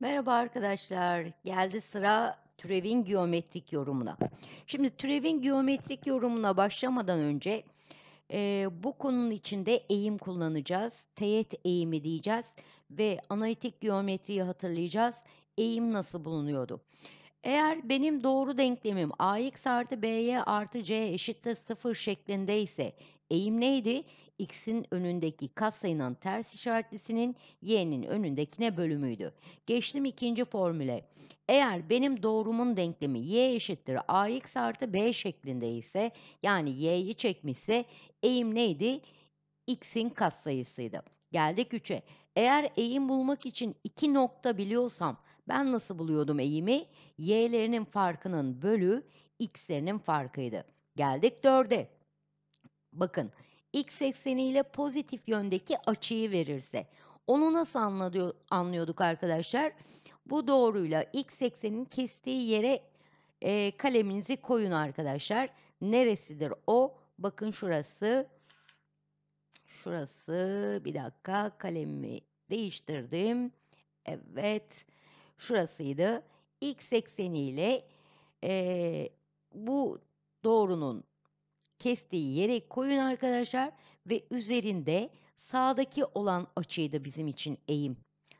Merhaba arkadaşlar. Geldi sıra türevin geometrik yorumuna. Şimdi türevin geometrik yorumuna başlamadan önce e, bu konunun içinde eğim kullanacağız. Teğet eğimi diyeceğiz ve analitik geometriyi hatırlayacağız. Eğim nasıl bulunuyordu? Eğer benim doğru denklemim ax artı by artı c eşittir 0 şeklindeyse eğim neydi? x'in önündeki katsayının ters işaretlisinin y'nin önündekine bölümüydü. Geçtim ikinci formüle. Eğer benim doğrumun denklemi y eşittir ax artı b şeklinde ise yani y'yi çekmişse eğim neydi? x'in katsayısıydı. Geldik 3'e. Eğer eğim bulmak için iki nokta biliyorsam ben nasıl buluyordum eğimi? Y'lerinin farkının bölü x'lerinin farkıydı. Geldik 4'e. Bakın x ekseniyle pozitif yöndeki açıyı verirse. Onu nasıl anlıyor, anlıyorduk arkadaşlar? Bu doğruyla x eksenin kestiği yere e, kaleminizi koyun arkadaşlar. Neresidir o? Bakın şurası. Şurası. Bir dakika kalemimi değiştirdim. Evet. Şurasıydı. X ekseniyle e, bu doğrunun kestiği yere koyun arkadaşlar ve üzerinde sağdaki olan açıyı da bizim için eğim.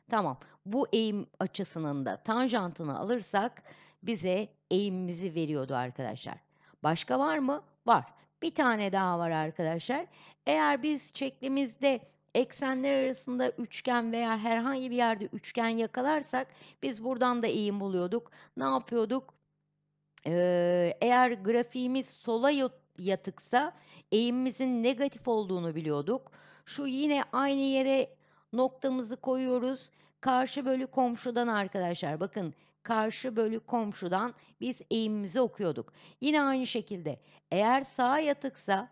Tamam bu eğim açısının da tanjantını alırsak bize eğimimizi veriyordu arkadaşlar. Başka var mı? Var. Bir tane daha var arkadaşlar. Eğer biz çeklimizde eksenler arasında üçgen veya herhangi bir yerde üçgen yakalarsak biz buradan da eğim buluyorduk. Ne yapıyorduk? Ee, eğer grafiğimiz sola yatıksa eğimimizin negatif olduğunu biliyorduk. Şu yine aynı yere noktamızı koyuyoruz. Karşı bölü komşudan arkadaşlar bakın karşı bölü komşudan biz eğimimizi okuyorduk. Yine aynı şekilde eğer sağ yatıksa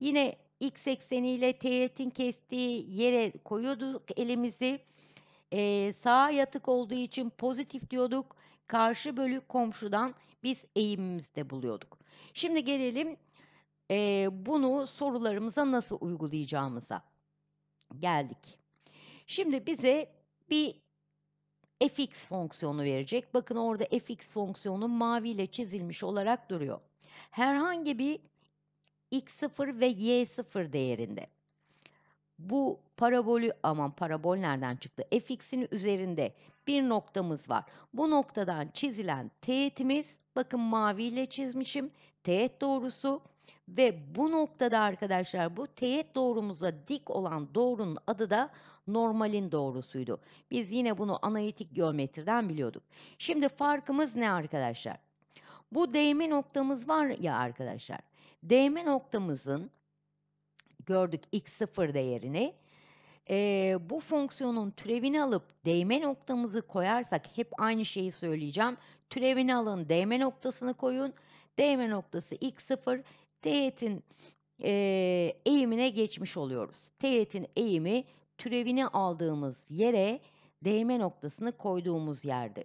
yine x ekseniyle teğetin kestiği yere koyuyorduk elimizi. Ee, sağa yatık olduğu için pozitif diyorduk. Karşı bölü komşudan biz eğimimizde buluyorduk. Şimdi gelelim e, bunu sorularımıza nasıl uygulayacağımıza geldik. Şimdi bize bir fx fonksiyonu verecek. Bakın orada fx fonksiyonu maviyle çizilmiş olarak duruyor. Herhangi bir x0 ve y0 değerinde. Bu parabolü aman parabol nereden çıktı? fx'in üzerinde bir noktamız var. Bu noktadan çizilen teğetimiz bakın maviyle çizmişim. Teğet doğrusu ve bu noktada arkadaşlar bu teğet doğrumuza dik olan doğrunun adı da normalin doğrusuydu. Biz yine bunu analitik geometriden biliyorduk. Şimdi farkımız ne arkadaşlar? Bu değme noktamız var ya arkadaşlar. Değme noktamızın gördük x0 değerini. E, bu fonksiyonun türevini alıp değme noktamızı koyarsak hep aynı şeyi söyleyeceğim. Türevini alın, değme noktasını koyun. Değme noktası x0, teğetin e, eğimine geçmiş oluyoruz. Teğetin eğimi türevini aldığımız yere değme noktasını koyduğumuz yerde.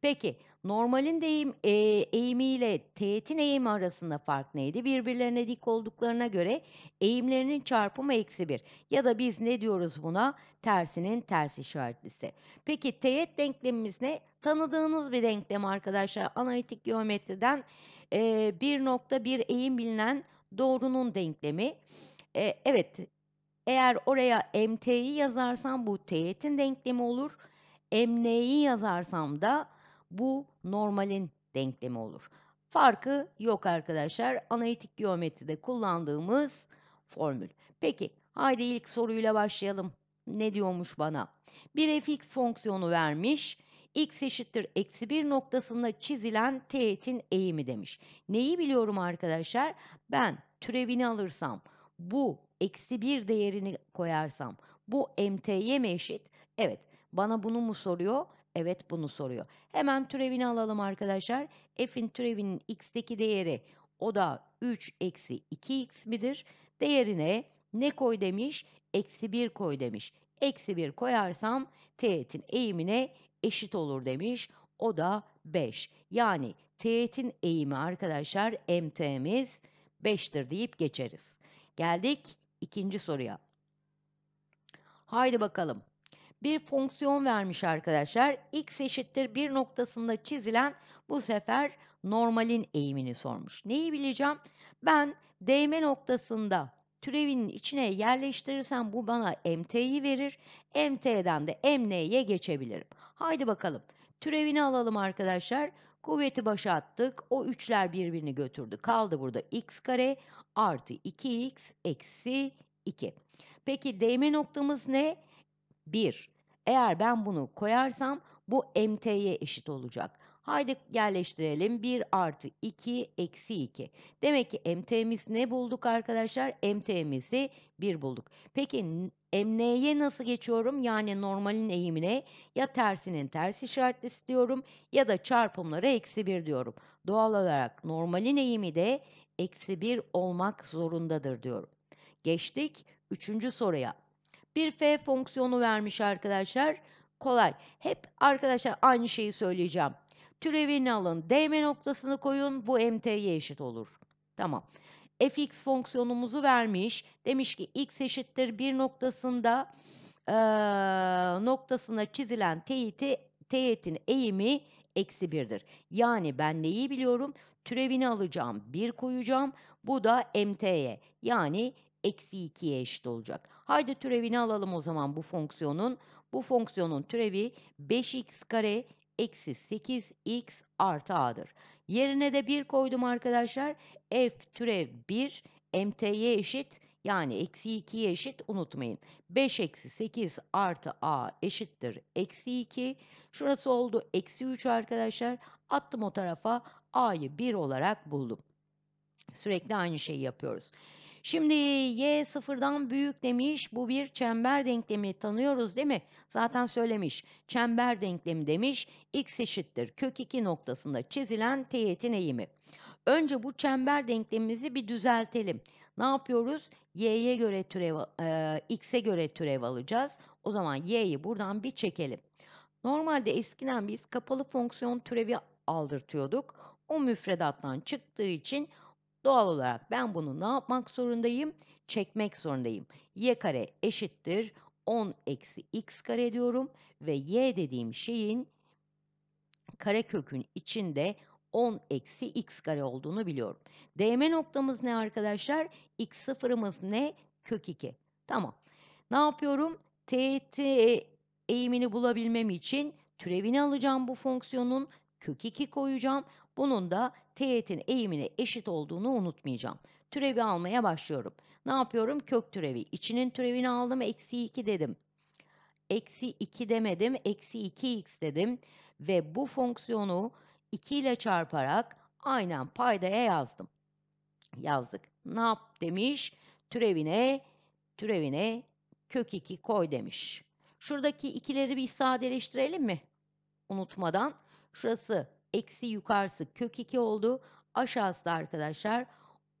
Peki normalin deyim, e, eğimiyle teğetin eğimi arasında fark neydi? Birbirlerine dik olduklarına göre eğimlerinin çarpımı eksi bir. Ya da biz ne diyoruz buna? Tersinin ters işaretlisi. Peki teğet denklemimiz ne? Tanıdığınız bir denklem arkadaşlar. Analitik geometriden 1.1 eğim bilinen doğrunun denklemi. E, evet eğer oraya mt'yi yazarsam bu teğetin denklemi olur. mn'yi yazarsam da bu normalin denklemi olur. Farkı yok arkadaşlar. Analitik geometride kullandığımız formül. Peki haydi ilk soruyla başlayalım. Ne diyormuş bana? Bir fx fonksiyonu vermiş x eşittir eksi 1 noktasında çizilen teğetin eğimi demiş. Neyi biliyorum arkadaşlar? Ben türevini alırsam bu eksi 1 değerini koyarsam bu mt'ye mi eşit? Evet. Bana bunu mu soruyor? Evet bunu soruyor. Hemen türevini alalım arkadaşlar. F'in türevinin x'teki değeri o da 3 eksi 2x midir? Değerine ne koy demiş? Eksi 1 koy demiş. Eksi 1 koyarsam teğetin eğimine eşit olur demiş. O da 5. Yani teğetin eğimi arkadaşlar MT'miz 5'tir deyip geçeriz. Geldik ikinci soruya. Haydi bakalım. Bir fonksiyon vermiş arkadaşlar. X eşittir 1 noktasında çizilen bu sefer normalin eğimini sormuş. Neyi bileceğim? Ben değme noktasında türevinin içine yerleştirirsem bu bana MT'yi verir. MT'den de MN'ye geçebilirim. Haydi bakalım. Türevini alalım arkadaşlar. Kuvveti başa attık. O üçler birbirini götürdü. Kaldı burada x kare artı 2x eksi 2. Peki değme noktamız ne? 1. Eğer ben bunu koyarsam bu mt'ye eşit olacak. Haydi yerleştirelim. 1 artı 2 eksi 2. Demek ki mt'miz ne bulduk arkadaşlar? mt'mizi 1 bulduk. Peki Emneye nasıl geçiyorum? Yani normalin eğimine ya tersinin ters işaretlisi istiyorum ya da çarpımları eksi 1 diyorum. Doğal olarak normalin eğimi de eksi 1 olmak zorundadır diyorum. Geçtik üçüncü soruya. Bir f fonksiyonu vermiş arkadaşlar. Kolay. Hep arkadaşlar aynı şeyi söyleyeceğim. Türevini alın. DM noktasını koyun. Bu mt'ye eşit olur. Tamam fx fonksiyonumuzu vermiş. Demiş ki x eşittir 1 noktasında e, noktasına çizilen teğeti, teğetin eğimi eksi 1'dir. Yani ben neyi biliyorum? Türevini alacağım 1 koyacağım. Bu da mt'ye yani eksi 2'ye eşit olacak. Haydi türevini alalım o zaman bu fonksiyonun. Bu fonksiyonun türevi 5x kare eksi 8x artı a'dır. Yerine de 1 koydum arkadaşlar f türev 1 mt'ye eşit yani eksi 2'ye eşit unutmayın. 5 eksi 8 artı a eşittir eksi 2. Şurası oldu eksi 3 arkadaşlar. Attım o tarafa a'yı 1 olarak buldum. Sürekli aynı şeyi yapıyoruz. Şimdi y sıfırdan büyük demiş. Bu bir çember denklemi tanıyoruz değil mi? Zaten söylemiş. Çember denklemi demiş. x eşittir. Kök 2 noktasında çizilen teğetin eğimi. Önce bu çember denklemimizi bir düzeltelim. Ne yapıyoruz? Y'ye göre türev, e, X'e göre türev alacağız. O zaman Y'yi buradan bir çekelim. Normalde eskiden biz kapalı fonksiyon türevi aldırtıyorduk. O müfredattan çıktığı için doğal olarak ben bunu ne yapmak zorundayım? Çekmek zorundayım. Y kare eşittir 10 eksi x kare diyorum ve y dediğim şeyin kare kökün içinde 10 eksi x kare olduğunu biliyorum. DM noktamız ne arkadaşlar? X sıfırımız ne? Kök 2. Tamam. Ne yapıyorum? Teğet eğimini bulabilmem için türevini alacağım bu fonksiyonun. Kök 2 koyacağım. Bunun da teğetin eğimine eşit olduğunu unutmayacağım. Türevi almaya başlıyorum. Ne yapıyorum? Kök türevi. İçinin türevini aldım. Eksi 2 dedim. Eksi 2 demedim. Eksi 2x dedim. Ve bu fonksiyonu 2 ile çarparak aynen paydaya yazdım. Yazdık. Ne yap demiş? Türevine, türevine kök 2 koy demiş. Şuradaki ikileri bir sadeleştirelim mi? Unutmadan. Şurası eksi yukarısı kök 2 oldu. Aşağısı da arkadaşlar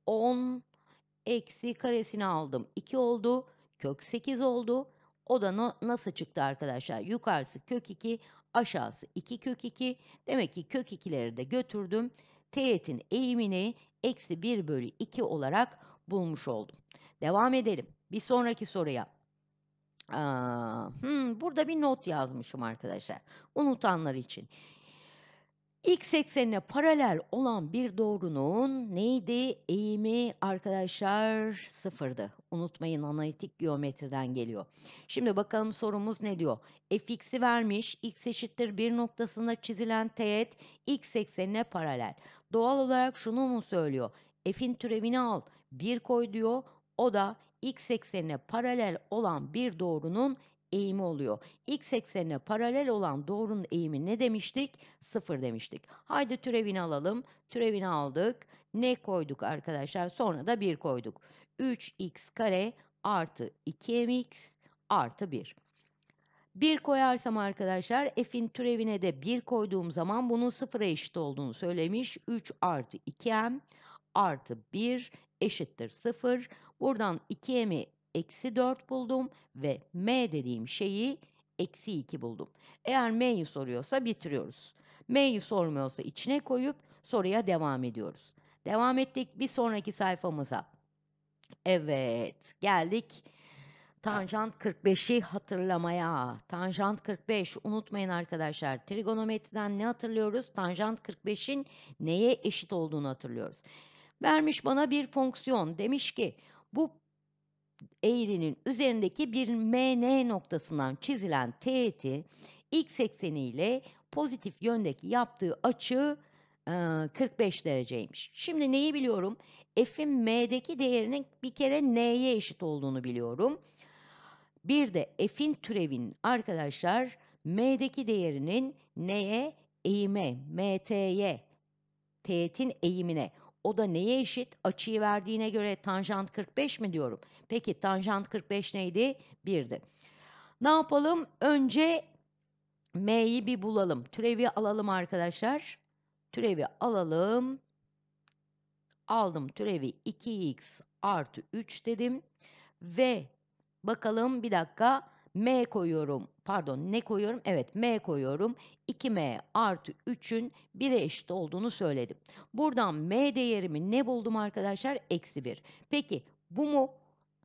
10 eksi karesini aldım. 2 oldu. Kök 8 oldu. O da no, nasıl çıktı arkadaşlar? Yukarısı kök 2, aşağısı 2 kök 2. Demek ki kök 2'leri de götürdüm. Teğetin eğimini eksi 1 bölü 2 olarak bulmuş oldum. Devam edelim. Bir sonraki soruya. Aa, hmm, burada bir not yazmışım arkadaşlar. Unutanlar için. X eksenine paralel olan bir doğrunun neydi? Eğimi arkadaşlar sıfırdı. Unutmayın analitik geometriden geliyor. Şimdi bakalım sorumuz ne diyor? fx'i vermiş. x eşittir 1 noktasında çizilen teğet x eksenine paralel. Doğal olarak şunu mu söylüyor? f'in türevini al 1 koy diyor. O da x eksenine paralel olan bir doğrunun eğimi oluyor. X eksenine paralel olan doğrunun eğimi ne demiştik? Sıfır demiştik. Haydi türevini alalım. Türevini aldık. Ne koyduk arkadaşlar? Sonra da 1 koyduk. 3x kare artı 2mx artı 1. 1 koyarsam arkadaşlar f'in türevine de 1 koyduğum zaman bunun 0'a eşit olduğunu söylemiş. 3 artı 2m artı 1 eşittir 0. Buradan 2m'i eksi 4 buldum ve m dediğim şeyi eksi 2 buldum. Eğer m'yi soruyorsa bitiriyoruz. M'yi sormuyorsa içine koyup soruya devam ediyoruz. Devam ettik bir sonraki sayfamıza. Evet geldik tanjant 45'i hatırlamaya. Tanjant 45 unutmayın arkadaşlar. Trigonometriden ne hatırlıyoruz? Tanjant 45'in neye eşit olduğunu hatırlıyoruz. Vermiş bana bir fonksiyon. Demiş ki bu eğrinin üzerindeki bir MN noktasından çizilen teğeti x ekseni ile pozitif yöndeki yaptığı açı 45 dereceymiş. Şimdi neyi biliyorum? F'in M'deki değerinin bir kere N'ye eşit olduğunu biliyorum. Bir de F'in türevinin arkadaşlar M'deki değerinin N'ye eğime, MT'ye, teğetin eğimine o da neye eşit? Açıyı verdiğine göre tanjant 45 mi diyorum? Peki tanjant 45 neydi? 1'di. Ne yapalım? Önce M'yi bir bulalım. Türevi alalım arkadaşlar. Türevi alalım. Aldım türevi 2x artı 3 dedim. Ve bakalım bir dakika M koyuyorum. Pardon ne koyuyorum? Evet M koyuyorum. 2M artı 3'ün 1'e eşit olduğunu söyledim. Buradan M değerimi ne buldum arkadaşlar? Eksi 1. Peki bu mu?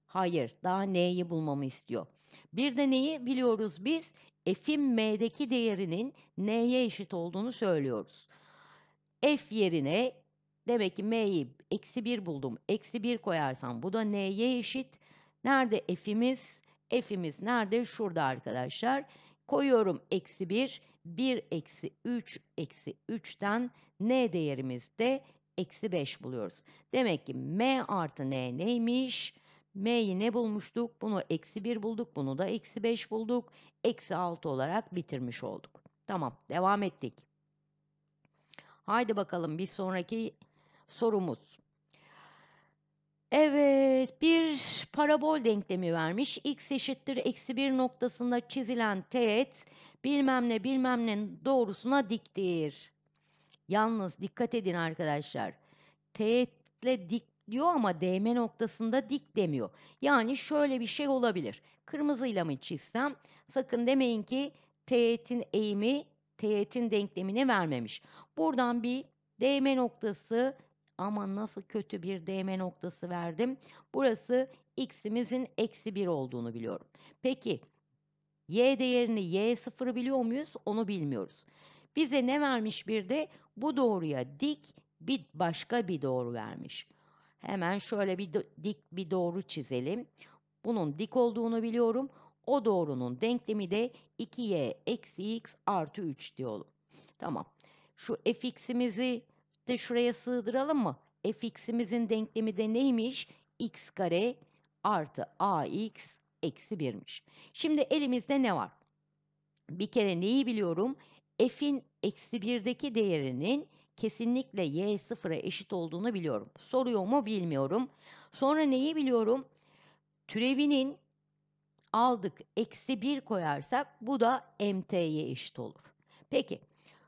Hayır. Daha N'yi bulmamı istiyor. Bir de neyi biliyoruz biz? F'in M'deki değerinin N'ye eşit olduğunu söylüyoruz. F yerine demek ki M'yi eksi 1 buldum. Eksi 1 koyarsam bu da N'ye eşit. Nerede F'imiz? f'imiz nerede? Şurada arkadaşlar. Koyuyorum eksi 1, 1 eksi 3 eksi 3'ten n değerimiz de eksi 5 buluyoruz. Demek ki m artı n neymiş? m'yi ne bulmuştuk? Bunu eksi 1 bulduk, bunu da eksi 5 bulduk. Eksi 6 olarak bitirmiş olduk. Tamam, devam ettik. Haydi bakalım bir sonraki sorumuz. Evet, bir parabol denklemi vermiş. X eşittir eksi bir noktasında çizilen teğet bilmem ne bilmem ne doğrusuna diktir. Yalnız dikkat edin arkadaşlar. Teğetle dik diyor ama değme noktasında dik demiyor. Yani şöyle bir şey olabilir. Kırmızıyla mı çizsem? Sakın demeyin ki teğetin eğimi teğetin denklemini vermemiş. Buradan bir değme noktası ama nasıl kötü bir DM noktası verdim. Burası x'imizin eksi 1 olduğunu biliyorum. Peki y değerini y sıfırı biliyor muyuz? Onu bilmiyoruz. Bize ne vermiş bir de bu doğruya dik bir başka bir doğru vermiş. Hemen şöyle bir dik bir doğru çizelim. Bunun dik olduğunu biliyorum. O doğrunun denklemi de 2y eksi x artı 3 diyorum. Tamam. Şu fx'imizi de şuraya sığdıralım mı? fx'imizin denklemi de neymiş? x kare artı ax eksi 1'miş. Şimdi elimizde ne var? Bir kere neyi biliyorum? f'in eksi 1'deki değerinin kesinlikle y sıfıra eşit olduğunu biliyorum. Soruyor mu bilmiyorum. Sonra neyi biliyorum? Türevinin aldık eksi 1 koyarsak bu da mt'ye eşit olur. Peki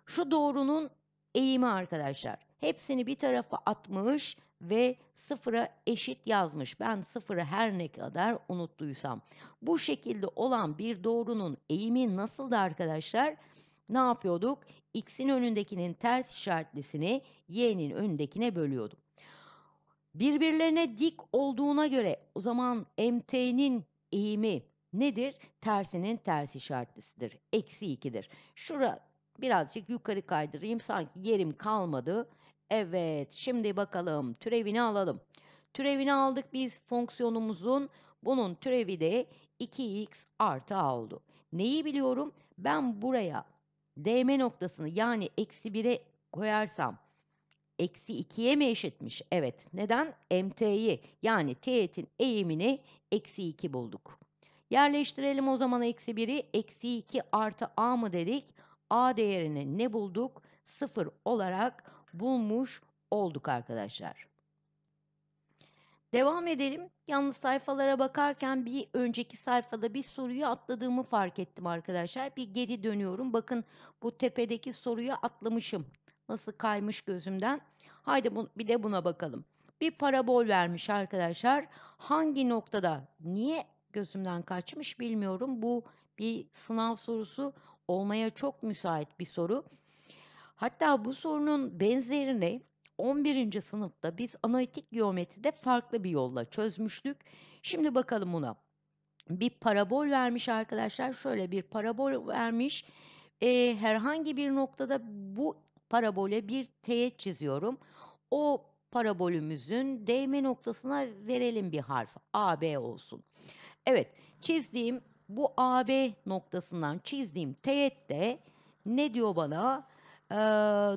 şu doğrunun eğimi arkadaşlar hepsini bir tarafa atmış ve sıfıra eşit yazmış. Ben sıfırı her ne kadar unuttuysam. Bu şekilde olan bir doğrunun eğimi nasıldı arkadaşlar? Ne yapıyorduk? X'in önündekinin ters işaretlisini Y'nin önündekine bölüyordum. Birbirlerine dik olduğuna göre o zaman MT'nin eğimi nedir? Tersinin ters işaretlisidir. Eksi 2'dir. Şura birazcık yukarı kaydırayım sanki yerim kalmadı. Evet, şimdi bakalım türevini alalım. Türevini aldık biz fonksiyonumuzun. Bunun türevi de 2x artı a oldu. Neyi biliyorum? Ben buraya dm noktasını yani eksi 1'e koyarsam eksi 2'ye mi eşitmiş? Evet. Neden? mt'yi yani teğetin eğimini eksi 2 bulduk. Yerleştirelim o zaman eksi 1'i. Eksi 2 artı a mı dedik? a değerini ne bulduk? 0 olarak bulmuş olduk arkadaşlar. Devam edelim. Yalnız sayfalara bakarken bir önceki sayfada bir soruyu atladığımı fark ettim arkadaşlar. Bir geri dönüyorum. Bakın bu tepedeki soruyu atlamışım. Nasıl kaymış gözümden. Haydi bu, bir de buna bakalım. Bir parabol vermiş arkadaşlar. Hangi noktada niye gözümden kaçmış bilmiyorum. Bu bir sınav sorusu olmaya çok müsait bir soru. Hatta bu sorunun benzerini 11. sınıfta biz analitik geometride farklı bir yolla çözmüştük. Şimdi bakalım buna. Bir parabol vermiş arkadaşlar. Şöyle bir parabol vermiş. Ee, herhangi bir noktada bu parabole bir T çiziyorum. O parabolümüzün değme noktasına verelim bir harf. AB olsun. Evet çizdiğim bu AB noktasından çizdiğim teğet ne diyor bana? e,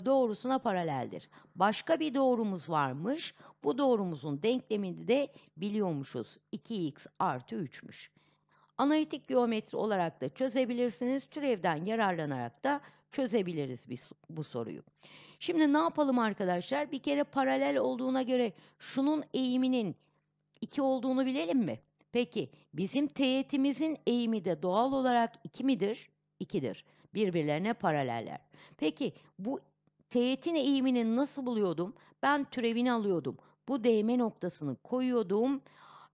doğrusuna paraleldir. Başka bir doğrumuz varmış. Bu doğrumuzun denklemini de biliyormuşuz. 2x artı 3'müş. Analitik geometri olarak da çözebilirsiniz. Türevden yararlanarak da çözebiliriz biz bu soruyu. Şimdi ne yapalım arkadaşlar? Bir kere paralel olduğuna göre şunun eğiminin 2 olduğunu bilelim mi? Peki bizim teğetimizin eğimi de doğal olarak 2 midir? 2'dir birbirlerine paraleller. Peki bu teğetin eğimini nasıl buluyordum? Ben türevini alıyordum. Bu değme noktasını koyuyordum.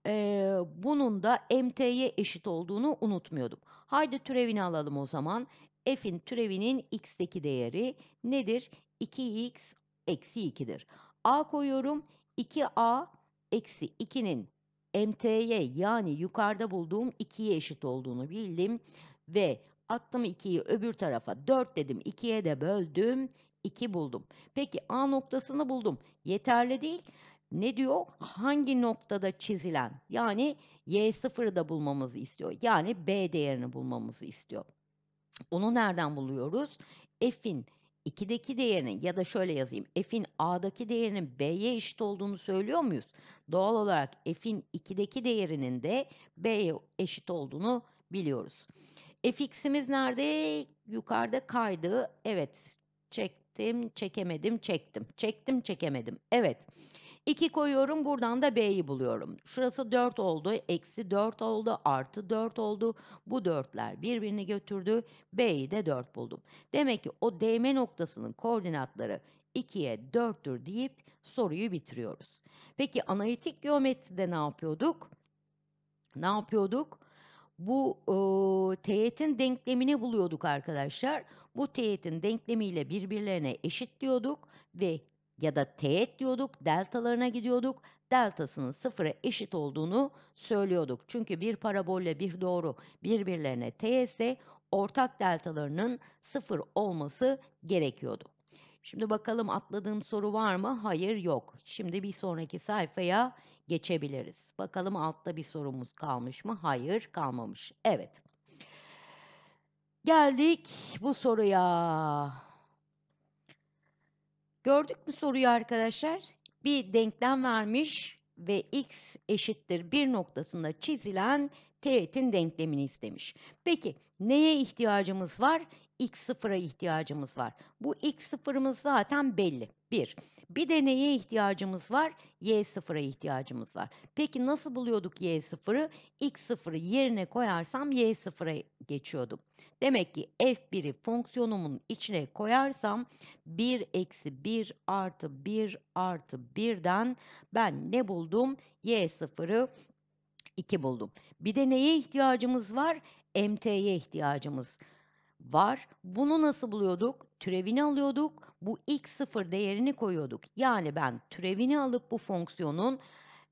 Ee, bunun da mt'ye eşit olduğunu unutmuyordum. Haydi türevini alalım o zaman. f'in türevinin x'teki değeri nedir? 2x eksi 2'dir. a koyuyorum. 2a eksi 2'nin mt'ye yani yukarıda bulduğum 2'ye eşit olduğunu bildim. Ve Attım 2'yi öbür tarafa 4 dedim 2'ye de böldüm 2 buldum. Peki A noktasını buldum. Yeterli değil. Ne diyor? Hangi noktada çizilen? Yani Y0'ı da bulmamızı istiyor. Yani B değerini bulmamızı istiyor. Onu nereden buluyoruz? F'in 2'deki değerinin ya da şöyle yazayım. F'in A'daki değerinin B'ye eşit olduğunu söylüyor muyuz? Doğal olarak F'in 2'deki değerinin de B'ye eşit olduğunu biliyoruz fx'imiz nerede? Yukarıda kaydı. Evet çektim çekemedim çektim. Çektim çekemedim. Evet 2 koyuyorum buradan da b'yi buluyorum. Şurası 4 oldu. Eksi 4 oldu. Artı 4 oldu. Bu dörtler, birbirini götürdü. B'yi de 4 buldum. Demek ki o değme noktasının koordinatları 2'ye 4'tür deyip soruyu bitiriyoruz. Peki analitik geometride ne yapıyorduk? Ne yapıyorduk? bu e, teğetin denklemini buluyorduk arkadaşlar. Bu teğetin denklemiyle birbirlerine eşitliyorduk ve ya da teğet diyorduk, deltalarına gidiyorduk. Deltasının sıfıra eşit olduğunu söylüyorduk. Çünkü bir parabolle bir doğru birbirlerine teğetse ortak deltalarının sıfır olması gerekiyordu. Şimdi bakalım atladığım soru var mı? Hayır yok. Şimdi bir sonraki sayfaya geçebiliriz. Bakalım altta bir sorumuz kalmış mı? Hayır kalmamış. Evet. Geldik bu soruya. Gördük mü soruyu arkadaşlar? Bir denklem vermiş ve x eşittir 1 noktasında çizilen teğetin denklemini istemiş. Peki neye ihtiyacımız var? x sıfıra ihtiyacımız var. Bu x sıfırımız zaten belli. Bir. Bir de neye ihtiyacımız var? Y sıfıra ihtiyacımız var. Peki nasıl buluyorduk Y sıfırı? X sıfırı yerine koyarsam Y sıfıra geçiyordum. Demek ki F1'i fonksiyonumun içine koyarsam 1 eksi 1 artı 1 artı 1'den ben ne buldum? Y sıfırı 2 buldum. Bir de neye ihtiyacımız var? MT'ye ihtiyacımız var. Bunu nasıl buluyorduk? Türevini alıyorduk. Bu x0 değerini koyuyorduk. Yani ben türevini alıp bu fonksiyonun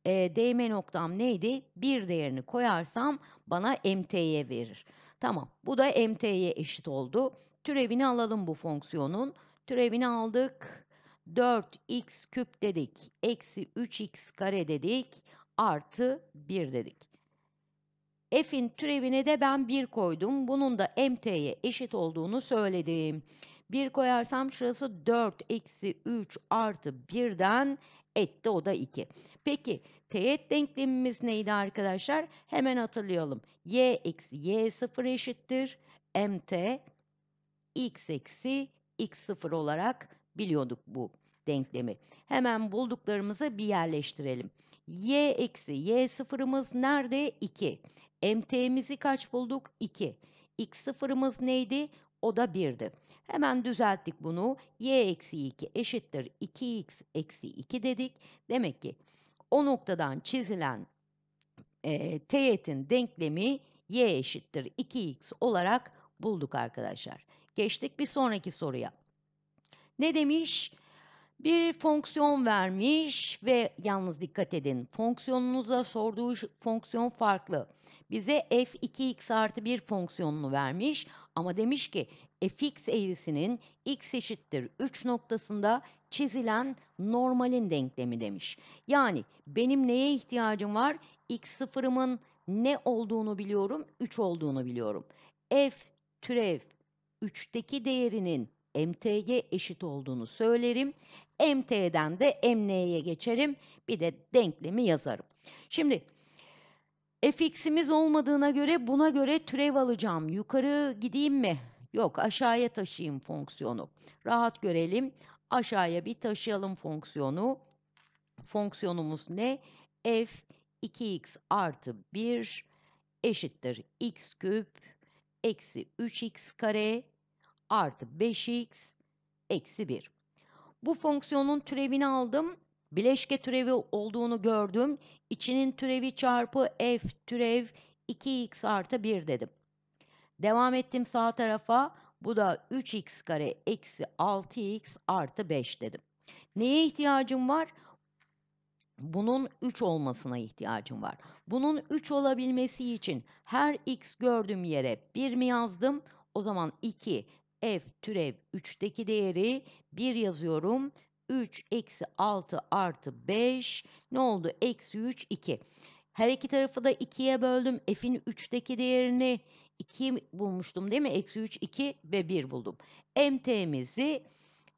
e, değme noktam neydi? Bir değerini koyarsam bana mt'ye verir. Tamam bu da mt'ye eşit oldu. Türevini alalım bu fonksiyonun. Türevini aldık. 4x küp dedik. Eksi 3x kare dedik. Artı 1 dedik f'in türevine de ben 1 koydum. Bunun da mt'ye eşit olduğunu söyledim. 1 koyarsam şurası 4 eksi 3 artı 1'den etti o da 2. Peki teğet denklemimiz neydi arkadaşlar? Hemen hatırlayalım. y eksi y 0 eşittir. mt x eksi x 0 olarak biliyorduk bu denklemi. Hemen bulduklarımızı bir yerleştirelim. y eksi y sıfırımız nerede? 2. MT'mizi kaç bulduk? 2. X0'ımız neydi? O da 1'di. Hemen düzelttik bunu. Y eksi 2 eşittir 2x eksi 2 dedik. Demek ki o noktadan çizilen e, teğetin denklemi y eşittir 2x olarak bulduk arkadaşlar. Geçtik bir sonraki soruya. Ne demiş? Bir fonksiyon vermiş ve yalnız dikkat edin fonksiyonunuza sorduğu fonksiyon farklı. Bize f2x artı 1 fonksiyonunu vermiş ama demiş ki fx eğrisinin x eşittir 3 noktasında çizilen normalin denklemi demiş. Yani benim neye ihtiyacım var? x sıfırımın ne olduğunu biliyorum, 3 olduğunu biliyorum. f türev 3'teki değerinin mtg eşit olduğunu söylerim. MT'den de MN'ye geçerim. Bir de denklemi yazarım. Şimdi fx'imiz olmadığına göre buna göre türev alacağım. Yukarı gideyim mi? Yok aşağıya taşıyayım fonksiyonu. Rahat görelim. Aşağıya bir taşıyalım fonksiyonu. Fonksiyonumuz ne? f 2x artı 1 eşittir x küp eksi 3x kare artı 5x eksi 1. Bu fonksiyonun türevini aldım. Bileşke türevi olduğunu gördüm. İçinin türevi çarpı f türev 2x artı 1 dedim. Devam ettim sağ tarafa. Bu da 3x kare eksi 6x artı 5 dedim. Neye ihtiyacım var? Bunun 3 olmasına ihtiyacım var. Bunun 3 olabilmesi için her x gördüğüm yere 1 mi yazdım? O zaman 2 f türev 3'teki değeri 1 yazıyorum. 3 eksi 6 artı 5 ne oldu? Eksi 3 2. Her iki tarafı da 2'ye böldüm. F'in 3'teki değerini 2 bulmuştum değil mi? Eksi 3 2 ve 1 buldum. MT'mizi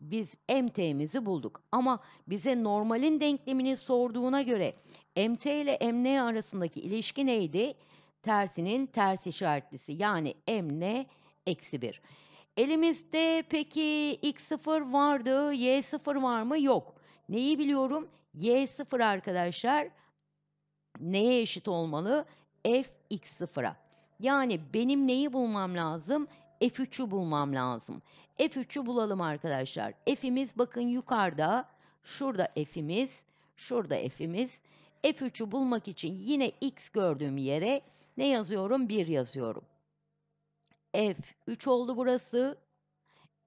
biz MT'mizi bulduk. Ama bize normalin denklemini sorduğuna göre MT ile MN arasındaki ilişki neydi? Tersinin ters işaretlisi yani MN eksi 1. Elimizde peki x0 vardı, y0 var mı? Yok. Neyi biliyorum? y0 arkadaşlar neye eşit olmalı? f x0'a. Yani benim neyi bulmam lazım? f3'ü bulmam lazım. f3'ü bulalım arkadaşlar. f'imiz bakın yukarıda. Şurada f'imiz, şurada f'imiz. f3'ü bulmak için yine x gördüğüm yere ne yazıyorum? 1 yazıyorum f 3 oldu burası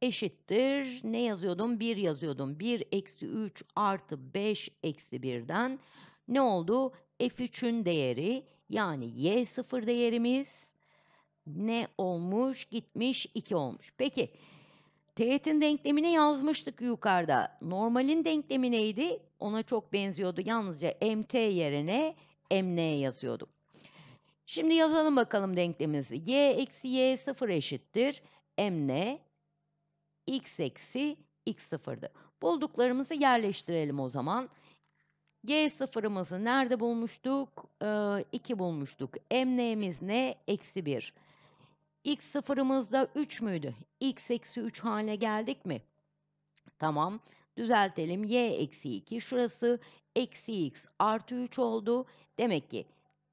eşittir. Ne yazıyordum? 1 yazıyordum. 1 eksi 3 artı 5 eksi 1'den ne oldu? F3'ün değeri yani Y 0 değerimiz ne olmuş? Gitmiş 2 olmuş. Peki teğetin denklemini yazmıştık yukarıda. Normalin denklemi neydi? Ona çok benziyordu. Yalnızca MT yerine MN yazıyorduk. Şimdi yazalım bakalım denklemimizi. y eksi y sıfır eşittir. m ne? x eksi x sıfırdı. Bulduklarımızı yerleştirelim o zaman. Y sıfırımızı nerede bulmuştuk? 2 ee, bulmuştuk. M neyimiz ne? Eksi 1. X sıfırımız da 3 müydü? X eksi 3 haline geldik mi? Tamam. Düzeltelim. Y eksi 2. Şurası eksi x artı 3 oldu. Demek ki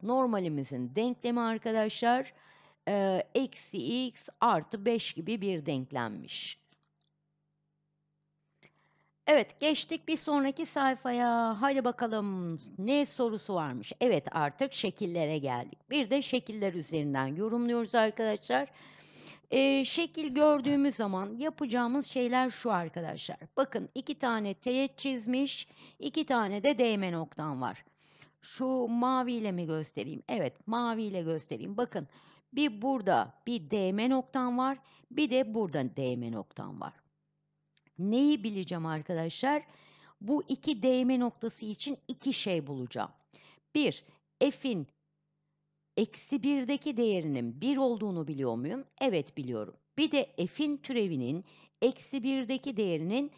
normalimizin denklemi arkadaşlar e, eksi x artı 5 gibi bir denklenmiş. Evet geçtik bir sonraki sayfaya. Hadi bakalım ne sorusu varmış. Evet artık şekillere geldik. Bir de şekiller üzerinden yorumluyoruz arkadaşlar. Ee, şekil gördüğümüz zaman yapacağımız şeyler şu arkadaşlar. Bakın iki tane teğet çizmiş, iki tane de değme noktam var. Şu maviyle mi göstereyim? Evet maviyle göstereyim. Bakın bir burada bir DM noktam var. Bir de burada DM noktam var. Neyi bileceğim arkadaşlar? Bu iki DM noktası için iki şey bulacağım. Bir, f'in eksi birdeki değerinin bir olduğunu biliyor muyum? Evet biliyorum. Bir de f'in türevinin eksi birdeki değerinin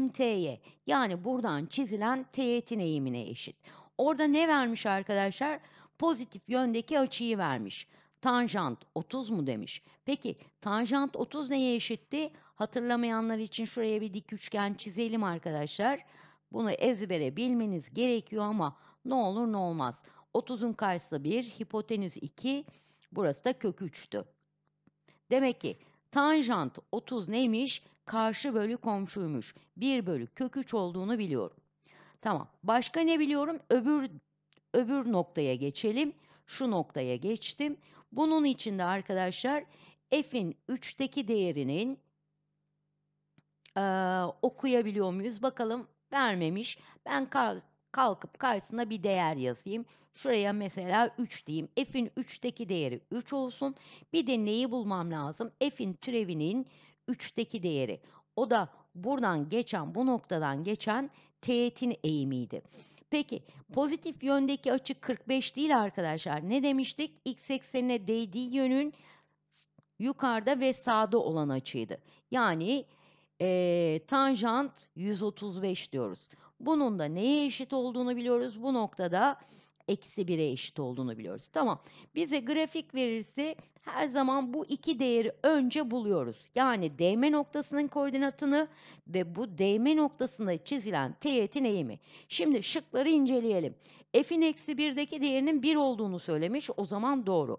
mt'ye yani buradan çizilen teğetin eğimine eşit. Orada ne vermiş arkadaşlar? Pozitif yöndeki açıyı vermiş. Tanjant 30 mu demiş. Peki tanjant 30 neye eşitti? Hatırlamayanlar için şuraya bir dik üçgen çizelim arkadaşlar. Bunu ezbere bilmeniz gerekiyor ama ne olur ne olmaz. 30'un karşısı 1, hipotenüs 2, burası da kök 3'tü. Demek ki tanjant 30 neymiş? Karşı bölü komşuymuş. 1 bölü kök 3 olduğunu biliyorum. Tamam. Başka ne biliyorum? Öbür öbür noktaya geçelim. Şu noktaya geçtim. Bunun için de arkadaşlar f'in 3'teki değerinin e, okuyabiliyor muyuz? Bakalım vermemiş. Ben kalkıp karşısına bir değer yazayım. Şuraya mesela 3 diyeyim. F'in 3'teki değeri 3 olsun. Bir de neyi bulmam lazım? F'in türevinin 3'teki değeri. O da buradan geçen, bu noktadan geçen teğetin eğimiydi. Peki pozitif yöndeki açı 45 değil arkadaşlar. Ne demiştik? X eksenine değdiği yönün yukarıda ve sağda olan açıydı. Yani e, tanjant 135 diyoruz. Bunun da neye eşit olduğunu biliyoruz. Bu noktada eksi 1'e eşit olduğunu biliyoruz. Tamam. Bize grafik verirse her zaman bu iki değeri önce buluyoruz. Yani değme noktasının koordinatını ve bu değme noktasında çizilen teğetin eğimi. Şimdi şıkları inceleyelim f'in eksi 1'deki değerinin 1 olduğunu söylemiş. O zaman doğru.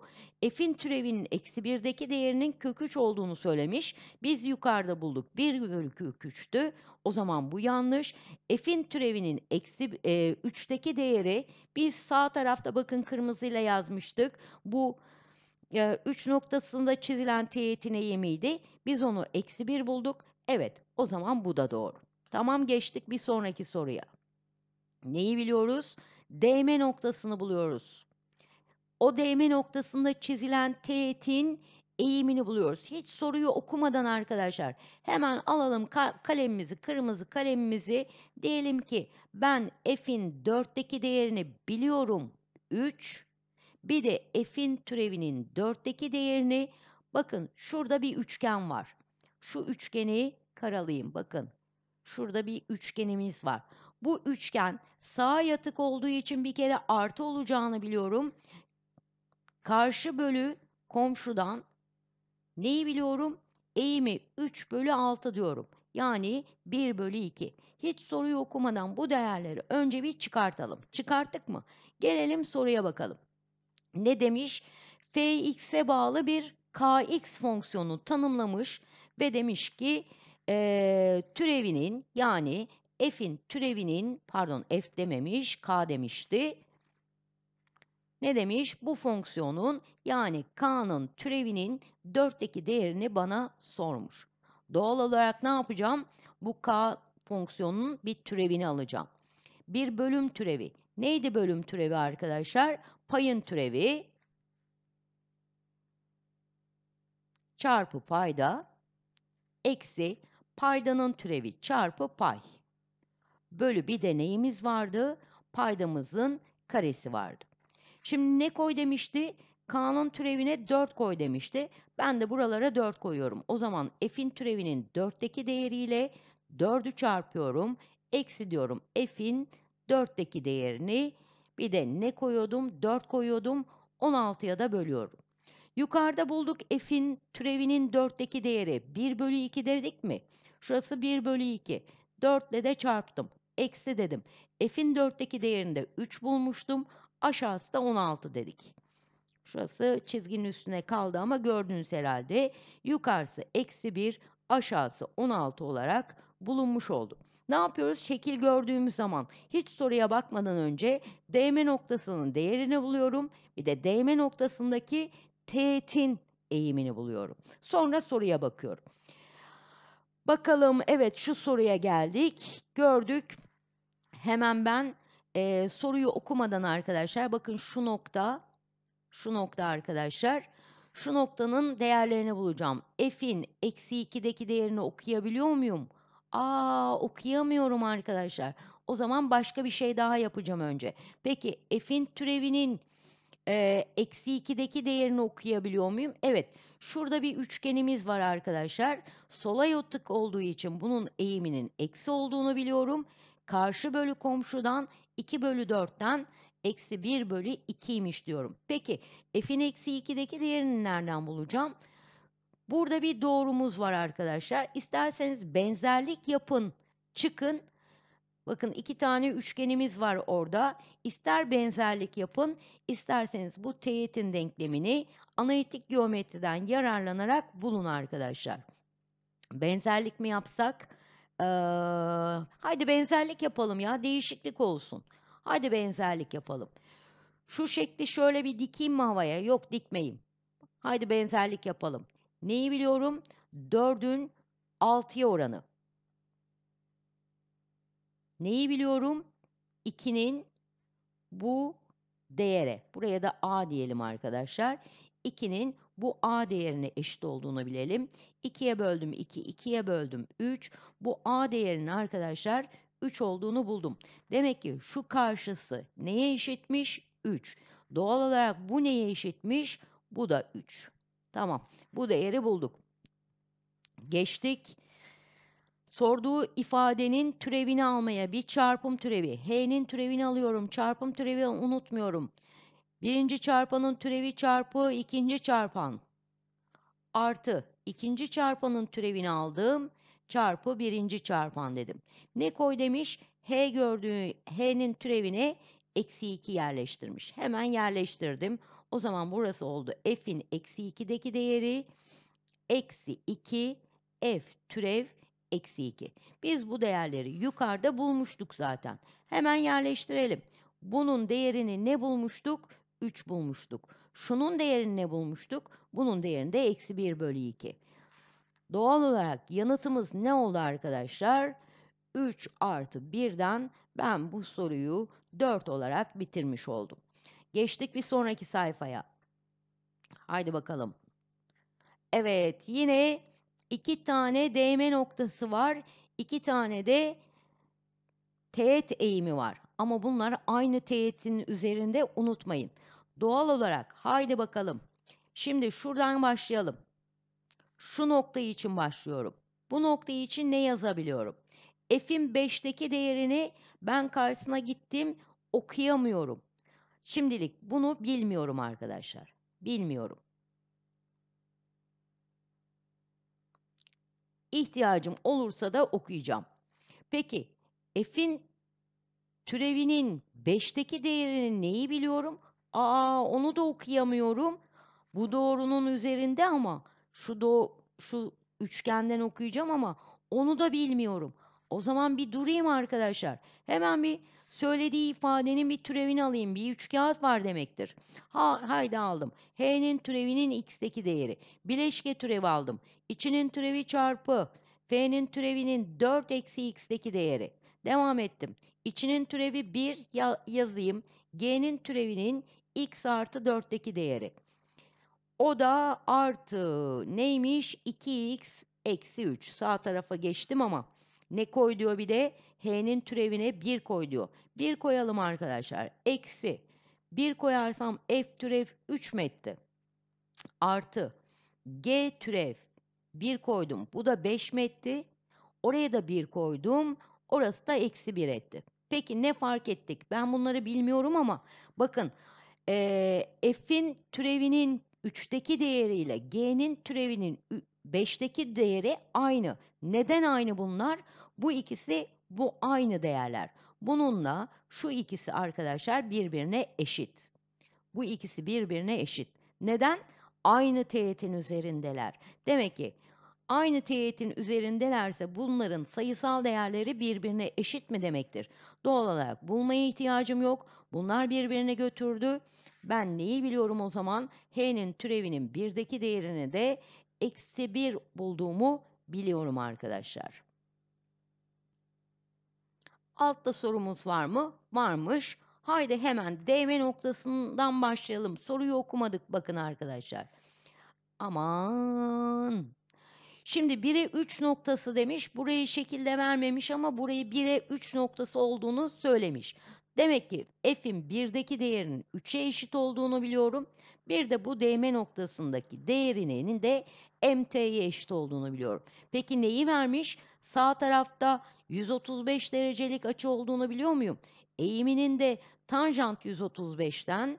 f'in türevinin eksi 1'deki değerinin kök 3 olduğunu söylemiş. Biz yukarıda bulduk. 1 bölü kök 3'tü. O zaman bu yanlış. f'in türevinin eksi e, 3'teki değeri biz sağ tarafta bakın kırmızıyla yazmıştık. Bu 3 e, noktasında çizilen teğetine yemiydi. Biz onu eksi 1 bulduk. Evet o zaman bu da doğru. Tamam geçtik bir sonraki soruya. Neyi biliyoruz? değme noktasını buluyoruz. O değme noktasında çizilen teğetin eğimini buluyoruz. Hiç soruyu okumadan arkadaşlar hemen alalım kalemimizi, kırmızı kalemimizi. Diyelim ki ben f'in 4'teki değerini biliyorum 3. Bir de f'in türevinin 4'teki değerini bakın şurada bir üçgen var. Şu üçgeni karalayayım bakın. Şurada bir üçgenimiz var. Bu üçgen sağ yatık olduğu için bir kere artı olacağını biliyorum. Karşı bölü komşudan neyi biliyorum? Eğimi 3 bölü 6 diyorum. Yani 1 bölü 2. Hiç soruyu okumadan bu değerleri önce bir çıkartalım. Çıkarttık mı? Gelelim soruya bakalım. Ne demiş? Fx'e bağlı bir kx fonksiyonu tanımlamış ve demiş ki e, türevinin yani f'in türevinin pardon f dememiş k demişti. Ne demiş? Bu fonksiyonun yani k'nın türevinin 4'teki değerini bana sormuş. Doğal olarak ne yapacağım? Bu k fonksiyonunun bir türevini alacağım. Bir bölüm türevi. Neydi bölüm türevi arkadaşlar? Payın türevi çarpı payda eksi paydanın türevi çarpı pay bölü bir deneyimiz vardı? Paydamızın karesi vardı. Şimdi ne koy demişti? K'nın türevine 4 koy demişti. Ben de buralara 4 koyuyorum. O zaman f'in türevinin 4'teki değeriyle 4'ü çarpıyorum. Eksi diyorum f'in 4'teki değerini. Bir de ne koyuyordum? 4 koyuyordum. 16'ya da bölüyorum. Yukarıda bulduk f'in türevinin 4'teki değeri 1 bölü 2 dedik mi? Şurası 1 bölü 2. 4 ile de çarptım eksi dedim. F'in 4'teki değerinde 3 bulmuştum. Aşağısı da 16 dedik. Şurası çizginin üstüne kaldı ama gördünüz herhalde. Yukarısı eksi 1, aşağısı 16 olarak bulunmuş oldu. Ne yapıyoruz? Şekil gördüğümüz zaman hiç soruya bakmadan önce değme noktasının değerini buluyorum. Bir de değme noktasındaki teğetin eğimini buluyorum. Sonra soruya bakıyorum. Bakalım evet şu soruya geldik. Gördük hemen ben e, soruyu okumadan arkadaşlar bakın şu nokta şu nokta arkadaşlar şu noktanın değerlerini bulacağım. F'in eksi 2'deki değerini okuyabiliyor muyum? Aa okuyamıyorum arkadaşlar. O zaman başka bir şey daha yapacağım önce. Peki f'in türevinin eksi 2'deki değerini okuyabiliyor muyum? Evet. Şurada bir üçgenimiz var arkadaşlar. Sola yotık olduğu için bunun eğiminin eksi olduğunu biliyorum karşı bölü komşudan 2 bölü 4'ten eksi 1 bölü 2'ymiş diyorum. Peki f'in eksi 2'deki değerini nereden bulacağım? Burada bir doğrumuz var arkadaşlar. İsterseniz benzerlik yapın, çıkın. Bakın iki tane üçgenimiz var orada. İster benzerlik yapın, isterseniz bu teğetin denklemini analitik geometriden yararlanarak bulun arkadaşlar. Benzerlik mi yapsak? haydi benzerlik yapalım ya, değişiklik olsun. Haydi benzerlik yapalım. Şu şekli şöyle bir dikeyim mi havaya? Yok dikmeyeyim. Haydi benzerlik yapalım. Neyi biliyorum? 4'ün 6'ya oranı. Neyi biliyorum? 2'nin bu değere. Buraya da A diyelim arkadaşlar. 2'nin bu A değerine eşit olduğunu bilelim. 2'ye böldüm 2, 2'ye böldüm 3. Bu A değerinin arkadaşlar 3 olduğunu buldum. Demek ki şu karşısı neye eşitmiş? 3. Doğal olarak bu neye eşitmiş? Bu da 3. Tamam. Bu değeri bulduk. Geçtik. Sorduğu ifadenin türevini almaya bir çarpım türevi. H'nin türevini alıyorum. Çarpım türevi unutmuyorum. Birinci çarpanın türevi çarpı ikinci çarpan artı ikinci çarpanın türevini aldığım çarpı birinci çarpan dedim. Ne koy demiş? H gördüğü H'nin türevine eksi 2 yerleştirmiş. Hemen yerleştirdim. O zaman burası oldu. F'in eksi 2'deki değeri eksi 2 F türev eksi 2. Biz bu değerleri yukarıda bulmuştuk zaten. Hemen yerleştirelim. Bunun değerini ne bulmuştuk? 3 bulmuştuk. Şunun değerini ne bulmuştuk? Bunun değerini de eksi 1 bölü 2. Doğal olarak yanıtımız ne oldu arkadaşlar? 3 artı 1'den ben bu soruyu 4 olarak bitirmiş oldum. Geçtik bir sonraki sayfaya. Haydi bakalım. Evet yine iki tane değme noktası var. iki tane de teğet eğimi var. Ama bunlar aynı teğetin üzerinde unutmayın. Doğal olarak haydi bakalım. Şimdi şuradan başlayalım. Şu noktayı için başlıyorum. Bu noktayı için ne yazabiliyorum? F'in 5'teki değerini ben karşısına gittim okuyamıyorum. Şimdilik bunu bilmiyorum arkadaşlar. Bilmiyorum. İhtiyacım olursa da okuyacağım. Peki f'in türevinin 5'teki değerini neyi biliyorum? Aa, onu da okuyamıyorum. Bu doğrunun üzerinde ama şu do şu üçgenden okuyacağım ama onu da bilmiyorum. O zaman bir durayım arkadaşlar. Hemen bir söylediği ifadenin bir türevini alayım. Bir üç var demektir. Ha, haydi aldım. H'nin türevinin x'teki değeri. Bileşke türevi aldım. İçinin türevi çarpı. F'nin türevinin 4 eksi x'teki değeri. Devam ettim. İçinin türevi 1 ya yazayım. G'nin türevinin x artı 4'teki değeri. O da artı neymiş? 2x eksi 3. Sağ tarafa geçtim ama ne koy diyor bir de? H'nin türevine 1 koy diyor. 1 koyalım arkadaşlar. Eksi 1 koyarsam f türev 3 metti. Artı g türev 1 koydum. Bu da 5 metti. Oraya da 1 koydum. Orası da eksi 1 etti. Peki ne fark ettik? Ben bunları bilmiyorum ama bakın e, f'in türevinin 3'teki değeriyle g'nin türevinin 5'teki değeri aynı. Neden aynı bunlar? Bu ikisi bu aynı değerler. Bununla şu ikisi arkadaşlar birbirine eşit. Bu ikisi birbirine eşit. Neden? Aynı teğetin üzerindeler. Demek ki aynı teğetin üzerindelerse bunların sayısal değerleri birbirine eşit mi demektir? Doğal olarak bulmaya ihtiyacım yok. Bunlar birbirine götürdü. Ben neyi biliyorum o zaman? H'nin türevinin birdeki değerini de eksi 1 bulduğumu biliyorum arkadaşlar. Altta sorumuz var mı? Varmış. Haydi hemen DM noktasından başlayalım. Soruyu okumadık bakın arkadaşlar. Aman. Şimdi 1'e 3 noktası demiş. Burayı şekilde vermemiş ama burayı 1'e 3 noktası olduğunu söylemiş. Demek ki f'in 1'deki değerinin 3'e eşit olduğunu biliyorum. Bir de bu değme noktasındaki değerinin de mt'ye eşit olduğunu biliyorum. Peki neyi vermiş? Sağ tarafta 135 derecelik açı olduğunu biliyor muyum? Eğiminin de tanjant 135'ten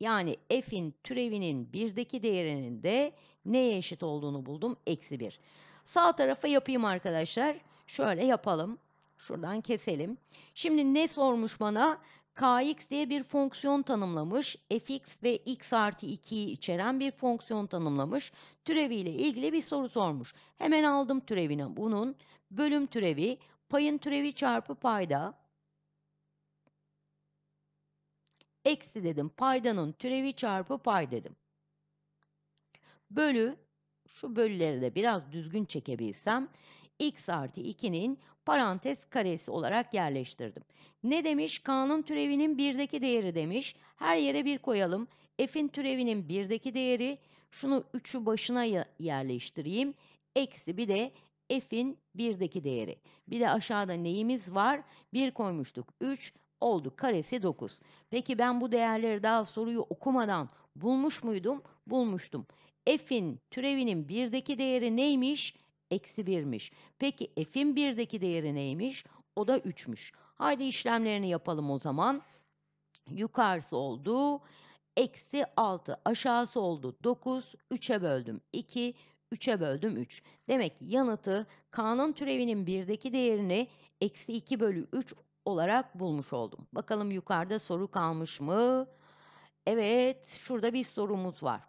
yani f'in türevinin 1'deki değerinin de neye eşit olduğunu buldum? Eksi 1. Sağ tarafa yapayım arkadaşlar. Şöyle yapalım. Şuradan keselim. Şimdi ne sormuş bana? kx diye bir fonksiyon tanımlamış. fx ve x artı 2'yi içeren bir fonksiyon tanımlamış. Türeviyle ilgili bir soru sormuş. Hemen aldım türevini. Bunun bölüm türevi payın türevi çarpı payda. Eksi dedim. Paydanın türevi çarpı pay dedim. Bölü şu bölüleri de biraz düzgün çekebilsem x artı 2'nin parantez karesi olarak yerleştirdim. Ne demiş? K'nın türevinin birdeki değeri demiş. Her yere bir koyalım. F'in türevinin birdeki değeri. Şunu 3'ü başına yerleştireyim. Eksi bir de F'in birdeki değeri. Bir de aşağıda neyimiz var? 1 koymuştuk. 3 oldu. Karesi 9. Peki ben bu değerleri daha soruyu okumadan bulmuş muydum? Bulmuştum. F'in türevinin birdeki değeri neymiş? eksi 1'miş. Peki f'in 1'deki değeri neymiş? O da 3'müş. Haydi işlemlerini yapalım o zaman. Yukarısı oldu. Eksi 6 aşağısı oldu 9. 3'e böldüm 2. 3'e böldüm 3. Demek ki yanıtı K'nın türevinin 1'deki değerini eksi 2 bölü 3 olarak bulmuş oldum. Bakalım yukarıda soru kalmış mı? Evet şurada bir sorumuz var.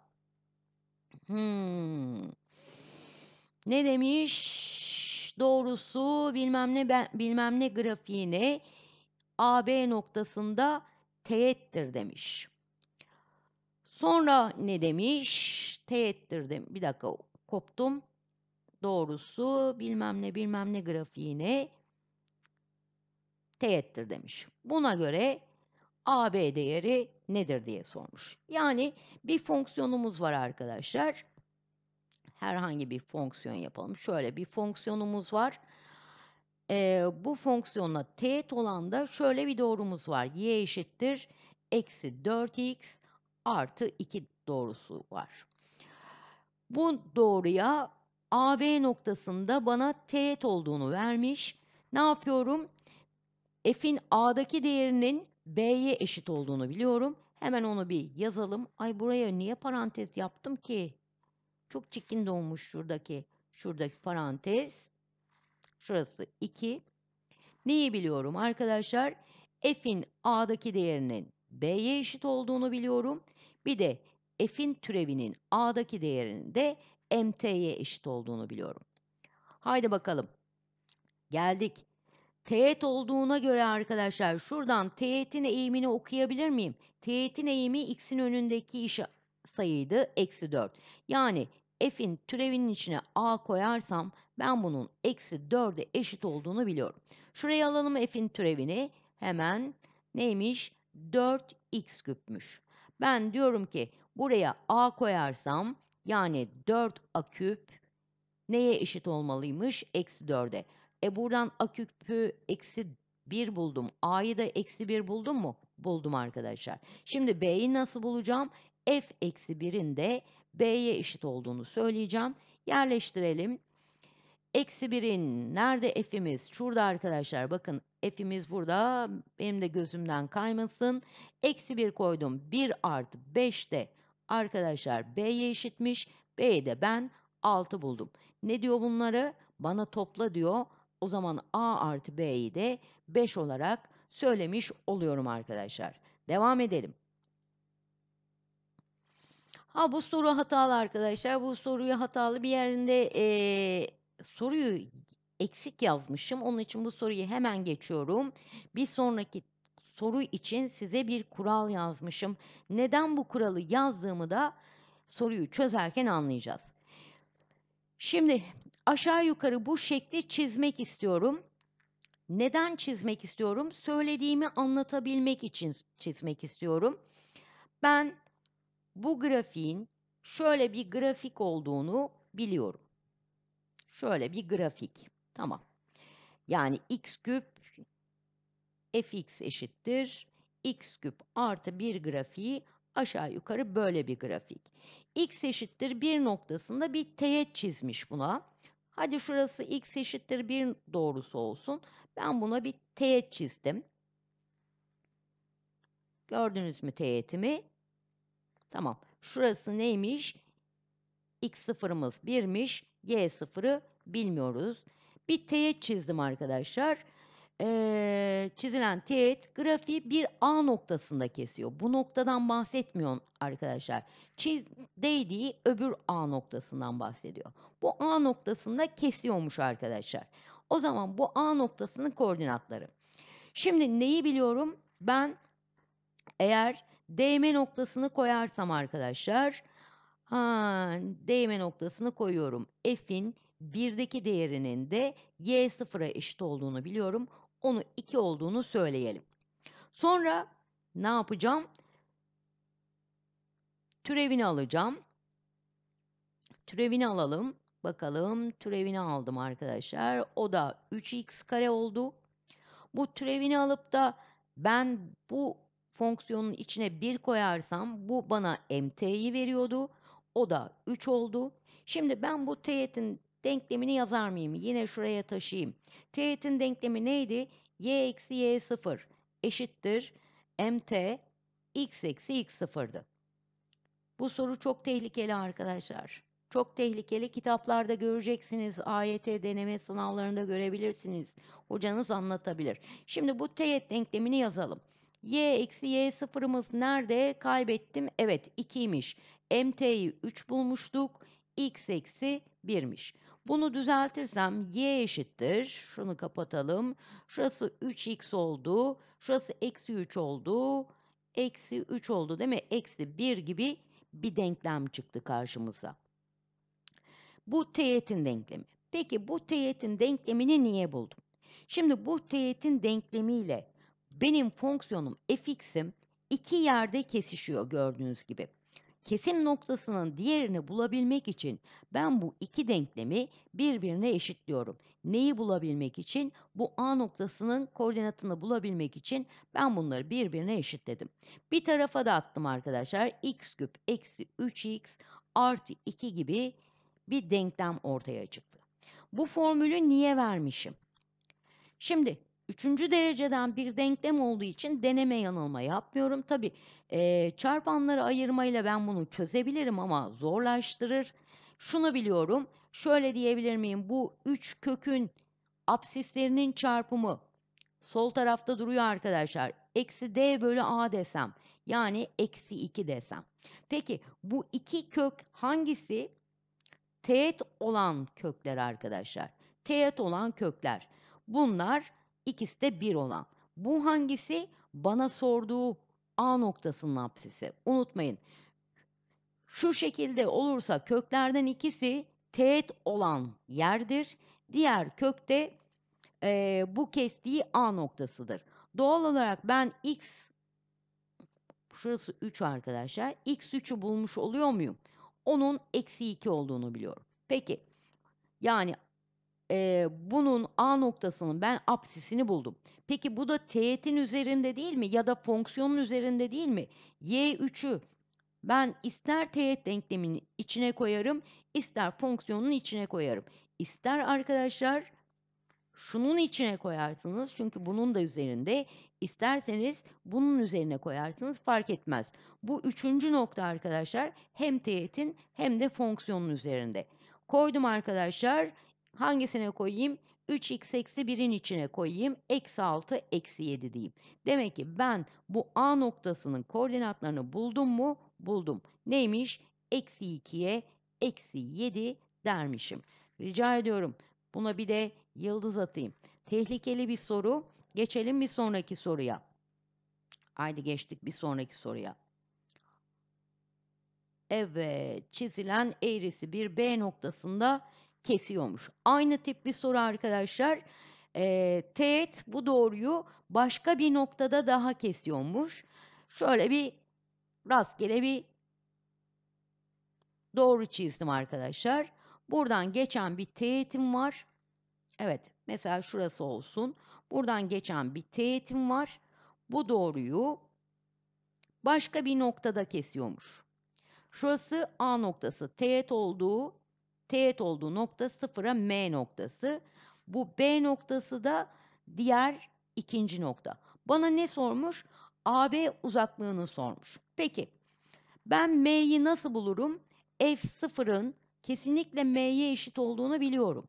Hmm ne demiş? Doğrusu bilmem ne ben, bilmem ne grafiğine AB noktasında teğettir demiş. Sonra ne demiş? Teğettir demiş. Bir dakika koptum. Doğrusu bilmem ne bilmem ne grafiğine teğettir demiş. Buna göre AB değeri nedir diye sormuş. Yani bir fonksiyonumuz var arkadaşlar herhangi bir fonksiyon yapalım. Şöyle bir fonksiyonumuz var. Ee, bu fonksiyonla teğet olan da şöyle bir doğrumuz var. y eşittir eksi 4x artı 2 doğrusu var. Bu doğruya AB noktasında bana teğet olduğunu vermiş. Ne yapıyorum? F'in A'daki değerinin B'ye eşit olduğunu biliyorum. Hemen onu bir yazalım. Ay buraya niye parantez yaptım ki? Çok çirkin doğmuş şuradaki. Şuradaki parantez. Şurası 2. Neyi biliyorum arkadaşlar? F'in A'daki değerinin B'ye eşit olduğunu biliyorum. Bir de F'in türevinin A'daki değerinin de MT'ye eşit olduğunu biliyorum. Haydi bakalım. Geldik. Teğet olduğuna göre arkadaşlar şuradan teğetin eğimini okuyabilir miyim? Teğetin eğimi x'in önündeki iş sayıydı. Eksi 4. Yani f'in türevinin içine a koyarsam ben bunun eksi 4'e eşit olduğunu biliyorum. Şuraya alalım f'in türevini. Hemen neymiş? 4x küpmüş. Ben diyorum ki buraya a koyarsam yani 4a küp neye eşit olmalıymış? Eksi 4'e. E buradan a küpü eksi 1 buldum. A'yı da eksi 1 buldum mu? Buldum arkadaşlar. Şimdi B'yi nasıl bulacağım? F eksi 1'in de B'ye eşit olduğunu söyleyeceğim. Yerleştirelim. Eksi 1'in nerede f'imiz? Şurada arkadaşlar bakın f'imiz burada. Benim de gözümden kaymasın. Eksi 1 koydum. 1 artı 5 de arkadaşlar b'ye eşitmiş. B'ye de ben 6 buldum. Ne diyor bunları? Bana topla diyor. O zaman a artı b'yi de 5 olarak söylemiş oluyorum arkadaşlar. Devam edelim. Ha bu soru hatalı arkadaşlar. Bu soruyu hatalı bir yerinde e, soruyu eksik yazmışım. Onun için bu soruyu hemen geçiyorum. Bir sonraki soru için size bir kural yazmışım. Neden bu kuralı yazdığımı da soruyu çözerken anlayacağız. Şimdi aşağı yukarı bu şekli çizmek istiyorum. Neden çizmek istiyorum? Söylediğimi anlatabilmek için çizmek istiyorum. Ben bu grafiğin şöyle bir grafik olduğunu biliyorum. Şöyle bir grafik. Tamam. Yani x küp fx eşittir. x küp artı bir grafiği aşağı yukarı böyle bir grafik. x eşittir 1 noktasında bir teğet çizmiş buna. Hadi şurası x eşittir 1 doğrusu olsun. Ben buna bir teğet çizdim. Gördünüz mü teğetimi? Tamam. Şurası neymiş? X0'ımız 1'miş. Y0'ı bilmiyoruz. Bir teğet çizdim arkadaşlar. Ee, çizilen teğet grafiği bir A noktasında kesiyor. Bu noktadan bahsetmiyor arkadaşlar. Çiz değdiği öbür A noktasından bahsediyor. Bu A noktasında kesiyormuş arkadaşlar. O zaman bu A noktasının koordinatları. Şimdi neyi biliyorum? Ben eğer Değme noktasını koyarsam arkadaşlar, ha, değme noktasını koyuyorum. F'in 1'deki değerinin de y sıfıra eşit olduğunu biliyorum. Onu 2 olduğunu söyleyelim. Sonra ne yapacağım? Türevini alacağım. Türevini alalım. Bakalım türevini aldım arkadaşlar. O da 3x kare oldu. Bu türevini alıp da ben bu fonksiyonun içine 1 koyarsam bu bana mt'yi veriyordu. O da 3 oldu. Şimdi ben bu teğetin denklemini yazar mıyım? Yine şuraya taşıyayım. Teğetin denklemi neydi? y eksi y sıfır eşittir mt x eksi x sıfırdı. Bu soru çok tehlikeli arkadaşlar. Çok tehlikeli kitaplarda göreceksiniz, AYT deneme sınavlarında görebilirsiniz. Hocanız anlatabilir. Şimdi bu teğet denklemini yazalım. Y eksi Y sıfırımız nerede? Kaybettim. Evet 2'ymiş. MT'yi 3 bulmuştuk. X eksi 1'miş. Bunu düzeltirsem y eşittir. Şunu kapatalım. Şurası 3x oldu. Şurası eksi 3 oldu. Eksi 3 oldu değil mi? Eksi 1 gibi bir denklem çıktı karşımıza. Bu teğetin denklemi. Peki bu teğetin denklemini niye buldum? Şimdi bu teğetin denklemiyle benim fonksiyonum fx'im iki yerde kesişiyor gördüğünüz gibi. Kesim noktasının diğerini bulabilmek için ben bu iki denklemi birbirine eşitliyorum. Neyi bulabilmek için? Bu A noktasının koordinatını bulabilmek için ben bunları birbirine eşitledim. Bir tarafa da attım arkadaşlar. x küp eksi 3x artı 2 gibi bir denklem ortaya çıktı. Bu formülü niye vermişim? Şimdi Üçüncü dereceden bir denklem olduğu için deneme yanılma yapmıyorum. Tabi e, çarpanları ayırmayla ben bunu çözebilirim ama zorlaştırır. Şunu biliyorum. Şöyle diyebilir miyim? Bu üç kökün absislerinin çarpımı sol tarafta duruyor arkadaşlar. Eksi d bölü a desem. Yani eksi 2 desem. Peki bu iki kök hangisi? Teğet olan kökler arkadaşlar. Teğet olan kökler. Bunlar İkisi de bir olan. Bu hangisi? Bana sorduğu A noktasının apsisi. Unutmayın. Şu şekilde olursa köklerden ikisi teğet olan yerdir. Diğer kökte e, bu kestiği A noktasıdır. Doğal olarak ben X şurası 3 arkadaşlar. X3'ü bulmuş oluyor muyum? Onun eksi 2 olduğunu biliyorum. Peki yani e, bunun A noktasının ben apsisini buldum. Peki bu da teğetin üzerinde değil mi ya da fonksiyonun üzerinde değil mi? Y3'ü ben ister teğet denkleminin içine koyarım, ister fonksiyonun içine koyarım. İster arkadaşlar şunun içine koyarsınız çünkü bunun da üzerinde. İsterseniz bunun üzerine koyarsınız fark etmez. Bu üçüncü nokta arkadaşlar hem teğetin hem de fonksiyonun üzerinde. Koydum arkadaşlar hangisine koyayım? 3x eksi 1'in içine koyayım. Eksi 6 eksi 7 diyeyim. Demek ki ben bu A noktasının koordinatlarını buldum mu? Buldum. Neymiş? Eksi 2'ye eksi 7 dermişim. Rica ediyorum. Buna bir de yıldız atayım. Tehlikeli bir soru. Geçelim bir sonraki soruya. Haydi geçtik bir sonraki soruya. Evet, çizilen eğrisi bir B noktasında kesiyormuş. Aynı tip bir soru arkadaşlar. E, teğet bu doğruyu başka bir noktada daha kesiyormuş. Şöyle bir rastgele bir doğru çizdim arkadaşlar. Buradan geçen bir teğetim var. Evet mesela şurası olsun. Buradan geçen bir teğetim var. Bu doğruyu başka bir noktada kesiyormuş. Şurası A noktası. Teğet olduğu teğet olduğu nokta sıfıra M noktası. Bu B noktası da diğer ikinci nokta. Bana ne sormuş? AB uzaklığını sormuş. Peki ben M'yi nasıl bulurum? f sıfırın kesinlikle M'ye eşit olduğunu biliyorum.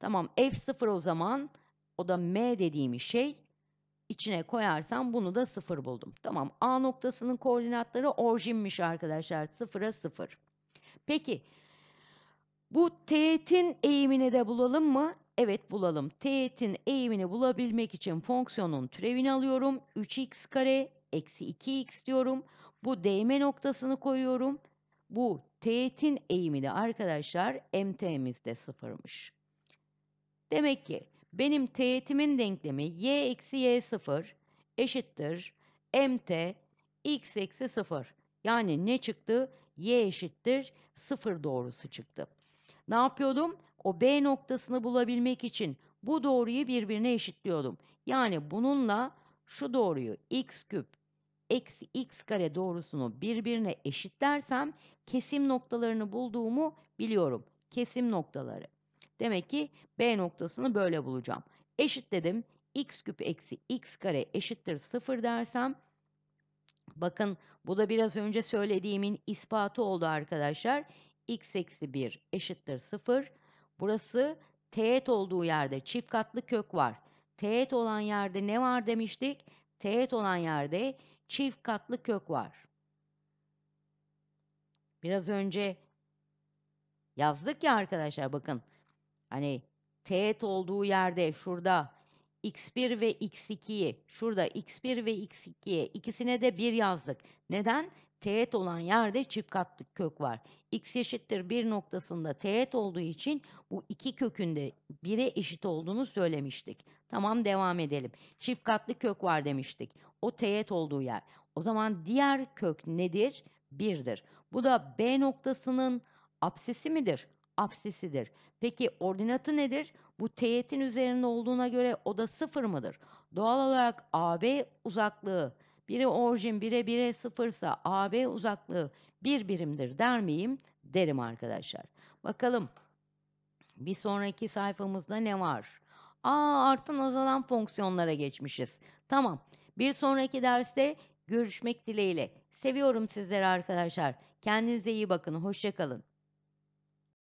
Tamam f sıfır o zaman o da M dediğimiz şey içine koyarsam bunu da sıfır buldum. Tamam A noktasının koordinatları orijinmiş arkadaşlar sıfıra sıfır. Peki bu teğetin eğimini de bulalım mı? Evet bulalım. Teğetin eğimini bulabilmek için fonksiyonun türevini alıyorum. 3x kare eksi 2x diyorum. Bu değme noktasını koyuyorum. Bu teğetin eğimi de arkadaşlar mt'miz de sıfırmış. Demek ki benim teğetimin denklemi y eksi y sıfır eşittir mt x eksi sıfır. Yani ne çıktı? y eşittir sıfır doğrusu çıktı. Ne yapıyordum? O B noktasını bulabilmek için bu doğruyu birbirine eşitliyordum. Yani bununla şu doğruyu x küp eksi x kare doğrusunu birbirine eşitlersem kesim noktalarını bulduğumu biliyorum. Kesim noktaları. Demek ki B noktasını böyle bulacağım. Eşitledim. x küp eksi x kare eşittir 0 dersem bakın bu da biraz önce söylediğimin ispatı oldu arkadaşlar x eksi 1 eşittir 0. Burası teğet olduğu yerde çift katlı kök var. Teğet olan yerde ne var demiştik? Teğet olan yerde çift katlı kök var. Biraz önce yazdık ya arkadaşlar bakın. Hani teğet olduğu yerde şurada x1 ve x2'yi, şurada x1 ve x2'ye ikisine de 1 yazdık. Neden? teğet olan yerde çift katlık kök var. x eşittir 1 noktasında teğet olduğu için bu iki kökünde 1'e eşit olduğunu söylemiştik. Tamam devam edelim. Çift katlı kök var demiştik. O teğet olduğu yer. O zaman diğer kök nedir? 1'dir. Bu da B noktasının apsisi midir? Apsisidir. Peki ordinatı nedir? Bu teğetin üzerinde olduğuna göre o da 0 mıdır? Doğal olarak AB uzaklığı biri orijin bire bire sıfırsa AB uzaklığı bir birimdir der miyim? Derim arkadaşlar. Bakalım bir sonraki sayfamızda ne var? Aa artan azalan fonksiyonlara geçmişiz. Tamam bir sonraki derste görüşmek dileğiyle. Seviyorum sizleri arkadaşlar. Kendinize iyi bakın. Hoşçakalın.